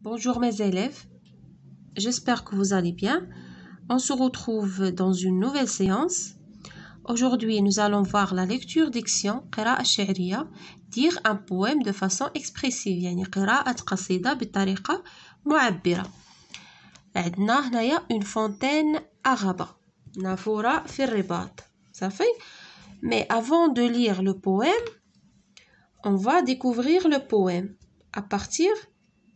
Bonjour mes élèves, j'espère que vous allez bien. On se retrouve dans une nouvelle séance. Aujourd'hui, nous allons voir la lecture diction قراءة dire un poème de façon expressive يعني قراءة une fontaine araba نافورة في Ça fait. mais avant de lire le poème on va découvrir le poème à partir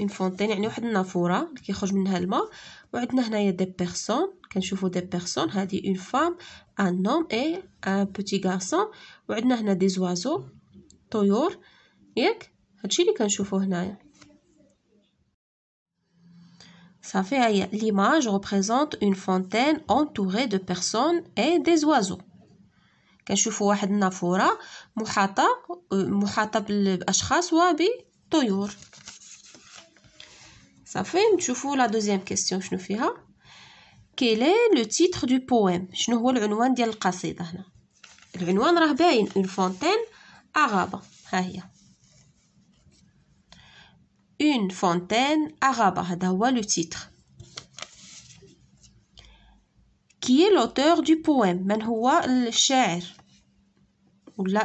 اون فونتين يعني واحد النافوره اللي كيخرج منها الماء وعندنا هنايا دي بيرسون كنشوفوا دي بيرسون هذه اون فام ان نوم اي ان بوتي غارسون وعندنا هنا دي زوازو طيور ياك هادشي اللي كنشوفو هنايا صافي هي ليماج ريبريزونت اون فونتين انتوري دو بيرسون اي دي زوازو كنشوفوا واحد النافوره محاطه محاطه بالاشخاص وبالطيور fait, la deuxième question, je Quel est le titre du poème Je nous le une fontaine arabe. Une fontaine le titre. Qui est l'auteur du poème Qui est l'auteur du poème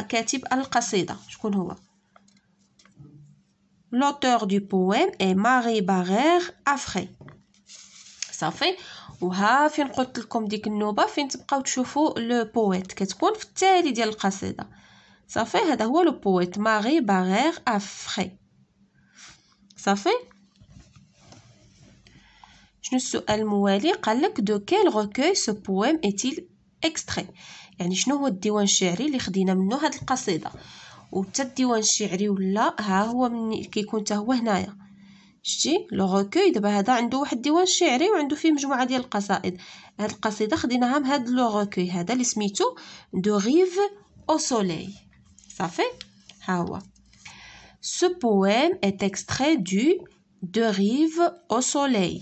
Qui est l'auteur du poème L'auteur du poème est Marie Barrère Affray. fait وها فين قلت لكم ديك النوبه فين تبقاو تشوفوا لو بويت كتكون في التالي ديال القصيده صافي هذا هو لو بويت ماري باغير افري صافي شنو السؤال الموالي قال لك دو كيل ركوي سو بويم ايتيل اكستري يعني شنو هو الديوان الشعري اللي خدينا منه هذه القصيده وحتى الديوان الشعري ولا ها هو من كيكون حتى هو هنايا شتي لو روكوي دابا هذا عنده واحد الديوان شعري وعنده فيه مجموعه ديال القصائد هاد القصيده خديناها من هاد لو روكوي هذا اللي سميتو دو ريف او سولي صافي ها هو سو بويم ات extrait دو دو غيف او سولي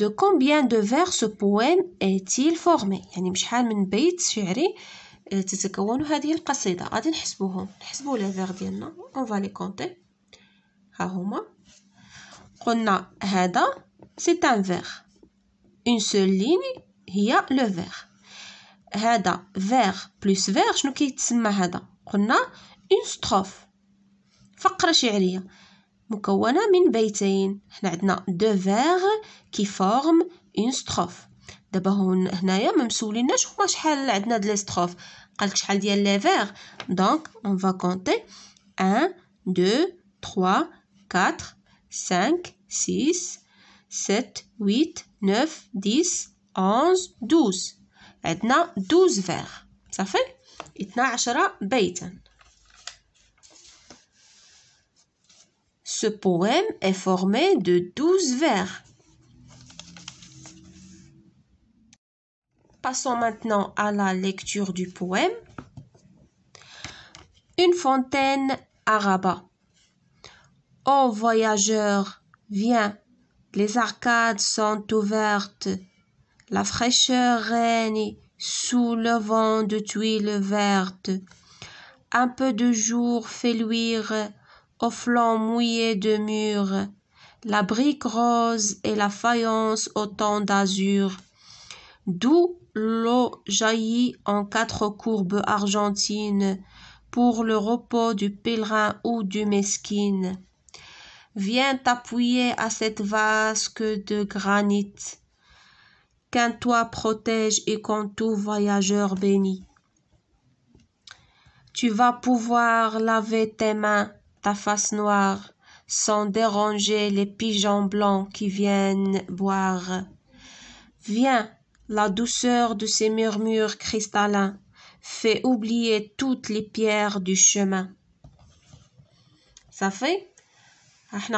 دو كومبيان دو فيغ سو بويم ايتيل فورمي يعني بشحال من بيت شعري آه، تتكون هذه القصيدة غادي نحسبوهم نحسبو لي فيغ ديالنا اون فالي كونتي ها هما قلنا هذا سي ان فيغ اون سول ليني هي لو فيغ هذا فيغ بلوس فيغ شنو كيتسمى هذا قلنا اون ستروف فقرة شعرية مكونة من بيتين حنا عندنا دو فيغ كي فورم اون ستروف دابا هون هنايا ما مسوليناش هما شحال عندنا د لي ستروف قالك شحال ديال لي فيغ دونك اون فا كونتي 1 2 3 4 5 6 7 8 9 10 11 12 عندنا 12 فيغ صافي 12 بيتا Ce poème est formé de douze vers. Passons maintenant à la lecture du poème. Une fontaine à Rabat. Ô voyageur, viens, les arcades sont ouvertes, la fraîcheur règne sous le vent de tuiles vertes. Un peu de jour fait luire flanc mouillé de murs, la brique rose et la faïence au ton d'azur, d'où l'eau jaillit en quatre courbes argentines pour le repos du pèlerin ou du mesquine. Viens t'appuyer à cette vasque de granit, qu'un toit protège et qu'un tout voyageur bénit. Tu vas pouvoir laver tes mains, ta face noire sans déranger les pigeons blancs qui viennent boire viens la douceur de ces murmures cristallins fait oublier toutes les pierres du chemin ça fait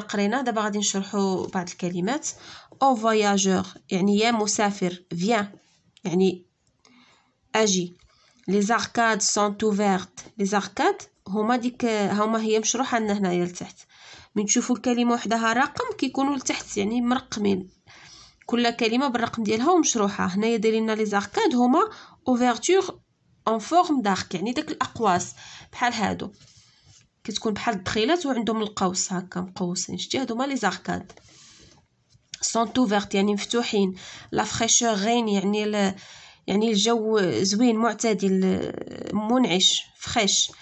قرينا دابا غادي نشرحو بعض الكلمات او voyageur يعني يا viens يعني les arcades sont ouvertes les arcades هما ديك هما هي مشروحه لنا هنايا لتحت من تشوفوا الكلمه وحدها رقم كيكونوا لتحت يعني مرقمين كل كلمه بالرقم ديالها ومشروحه هنايا دايرين لي زاركاد هما اوفرتور اون فورم دارك يعني داك الاقواس بحال هادو كتكون بحال الدخيلات وعندهم القوس هكا مقوسين شتي هادو هما لي زاركاد سونت اوفرت يعني مفتوحين لا فريشور غين يعني ل... يعني الجو زوين معتدل منعش فريش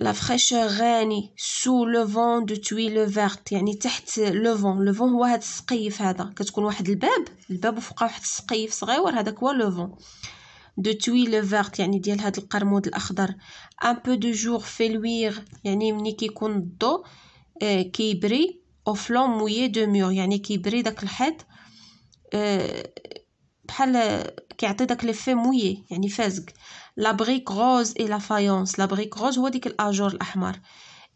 لا فريشور غاني سو لو فون دو تويل فيرت يعني تحت لو فون لو فون هو هذا السقيف هذا كتكون واحد الباب الباب وفوقه واحد السقيف صغير هذاك هو لو فون دو تويل فيرت يعني ديال هذا القرمود الاخضر ان بو دو جور في لوير يعني ملي كيكون الضو آه، كيبري او فلون مويي دو ميور يعني كيبري داك الحيط آه، بحال كيعطي داك لي في مويي يعني فازق لا بريك روز اي لا فايونس لا بريك روز هو ديك الاجور الاحمر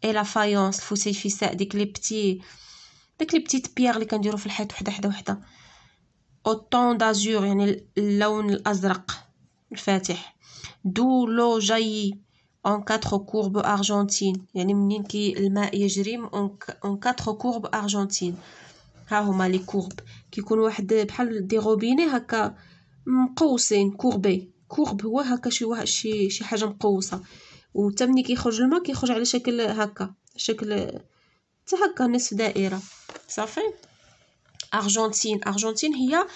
اي لا فايونس الفسيفساء ديك لي بتي داك لي بتيت بيير اللي كنديرو في الحيط وحده حدا وحده او طون دازور يعني اللون الازرق الفاتح دو لو جاي اون كاتر كورب ارجنتين يعني منين كي الماء يجري اون كاتر كورب ارجنتين ها هما لي كورب كيكون واحد بحال دي روبيني هكا مقوسين كوربي كورب هو هكا شي واحد شي شي حاجه مقوسه وحتى ملي كيخرج الماء كيخرج على شكل هكا شكل حتى هكا نصف دائره صافي ارجنتين ارجنتين هي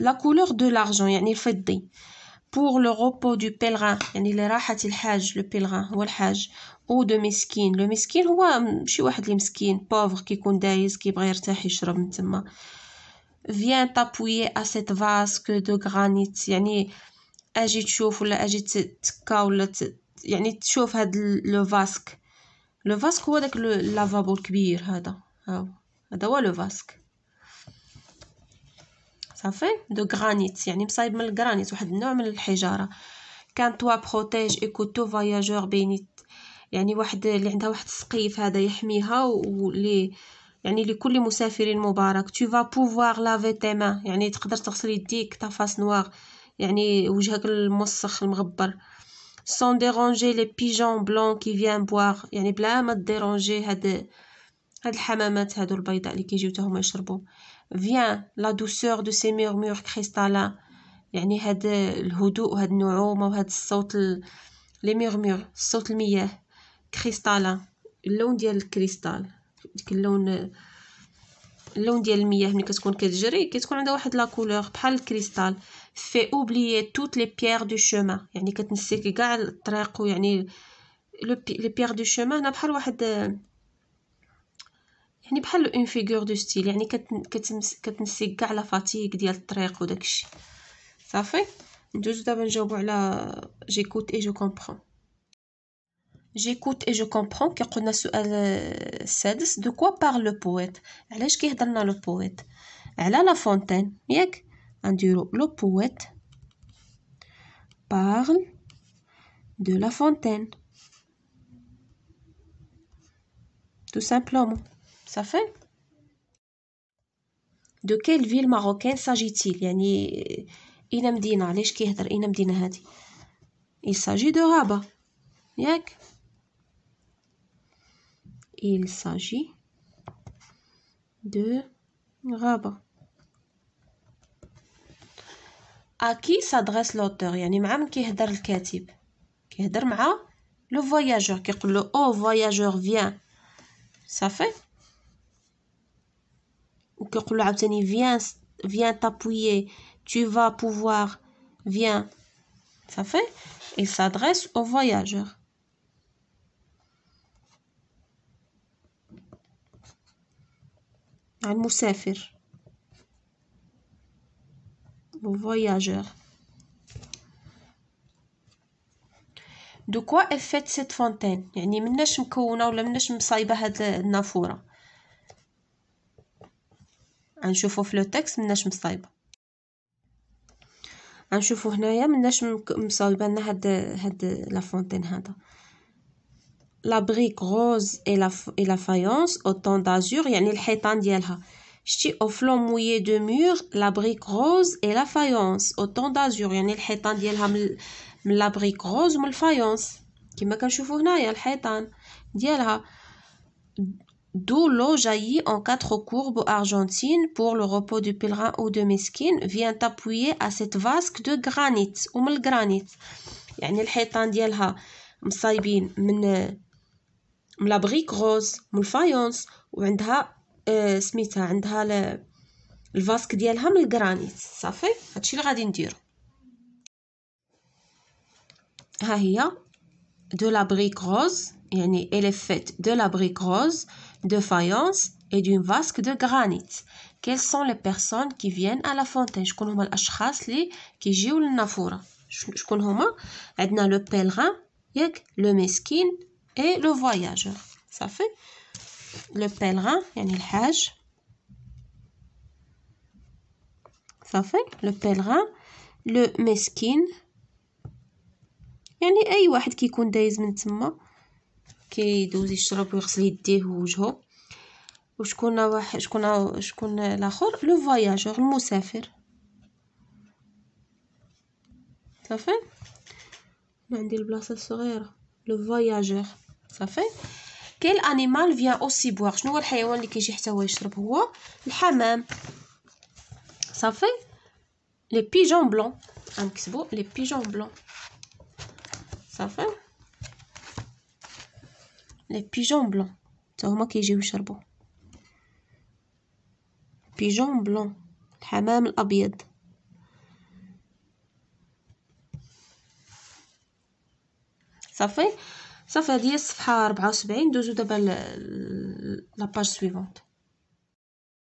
لا كولور دو لارجون يعني الفضي pour le repos du pèlerin يعني لراحة الحاج لو بيلغان هو الحاج او دو مسكين لو مسكين هو شي واحد اللي مسكين بوفر كيكون دايز كيبغي يرتاح يشرب من تما فيان تابويي ا سيت فاسك دو غرانيت يعني اجي تشوف ولا اجي تكا ولا ت... يعني تشوف هاد لو فاسك لو فاسك هو داك لافابو الكبير هذا هاو هذا هو لو فاسك صافي دو غرانيت يعني مصايب من الغرانيت واحد النوع من الحجاره كان توا بروتيج ايكو تو فواياجور بينيت يعني واحد اللي عندها واحد السقيف هذا يحميها واللي يعني لكل مسافر مبارك tu vas pouvoir laver tes mains يعني تقدر تغسل يديك تفاس نواغ يعني وجهك الموسخ المغبر sans déranger les pigeons blancs qui viennent boire يعني بلا ما ديرونجي هاد هاد الحمامات هادو البيضاء اللي كيجيو حتى هما يشربوا viens la douceur de ces murmures cristallins يعني هاد الهدوء وهاد النعومه وهاد الصوت ال... لي ميرمور صوت المياه كريستالا اللون ديال الكريستال ديك اللون اللون ديال المياه ملي كتكون كتجري كتكون عندها واحد لا كولور بحال الكريستال في اوبليي توت لي بيير دو شومان يعني كتنسيك كاع الطريق ويعني لي بيير دو شومان هنا بحال واحد يعني بحال اون فيغور دو ستيل يعني كتنسي كاع لا فاتيك ديال الطريق وداكشي صافي ندوزو دابا نجاوبو على جيكوت اي جو كومبرون j'écoute et je comprends que a euh, de quoi parle le poète علاش dans le poète Elle a la fontaine ياك le poète parle de la fontaine tout simplement ça fait de quelle ville marocaine s'agit-il euh, il s'agit de Rabat ياك il s'agit de Rabat. À qui s'adresse l'auteur un imam qui hédère le kétib, Qui est m'a le voyageur. Qui le haut voyageur vient. Ça fait Ou qui le abteni vient t'appuyer. Tu vas pouvoir. Viens. Ça fait Il s'adresse au voyageur. عن المسافر voyageur دو كوا افات سيت فونتين يعني مناش مكونه ولا مناش مصايبه هاد النافوره غنشوفو في لو تكست مناش مصايبه غنشوفو هنايا مناش مصايبه لنا هاد هاد لا فونتين هذا La brique rose et la faïence au ton d'azur, y a une haie au flanc mouillé de mur, la brique rose et la faïence au ton d'azur, y a une La brique rose et la faïence qui m'a cache le fourneau, y a une D'où l'eau jaillit en quatre courbes argentines pour le repos du pèlerin ou de mesquine vient appuyer à cette vasque de granit ou de granit. Y a من لابغيك غوز من الفايونس وعندها آه، سميتها عندها الفاسك ديالها من الجرانيت صافي هادشي اللي غادي نديرو ها هي دو لابغيك غوز يعني إلي فيت دو de la دو فايونس اي دون فاسك دو جرانيت de سون لي بيرسون كي personnes ا لا فونتين شكون هما الاشخاص لي كيجيو للنافوره شكون هما عندنا لو بيلغان ياك لو مسكين et le voyageur ça fait le pèlerin يعني الحاج ça fait le pèlerin le مسكين يعني اي واحد كيكون دايز من تما كيدوز يشرب ويغسل يديه ووجهو وشكون واحد شكون شكون الاخر لو فواياجور المسافر صافي عندي البلاصه الصغيره لو فواياجور صافي كاين انيمال فيان اوسي بوار شنو هو الحيوان اللي كيجي حتى هو يشرب هو الحمام صافي لي بيجون بلون غنكتبو لي بيجون بلون صافي لي بيجون بلون حتى هما كيجيو يشربو بيجون بلون الحمام الابيض صافي صافي هذه هي الصفحه 74 دوزو دابا لاباج سويفونت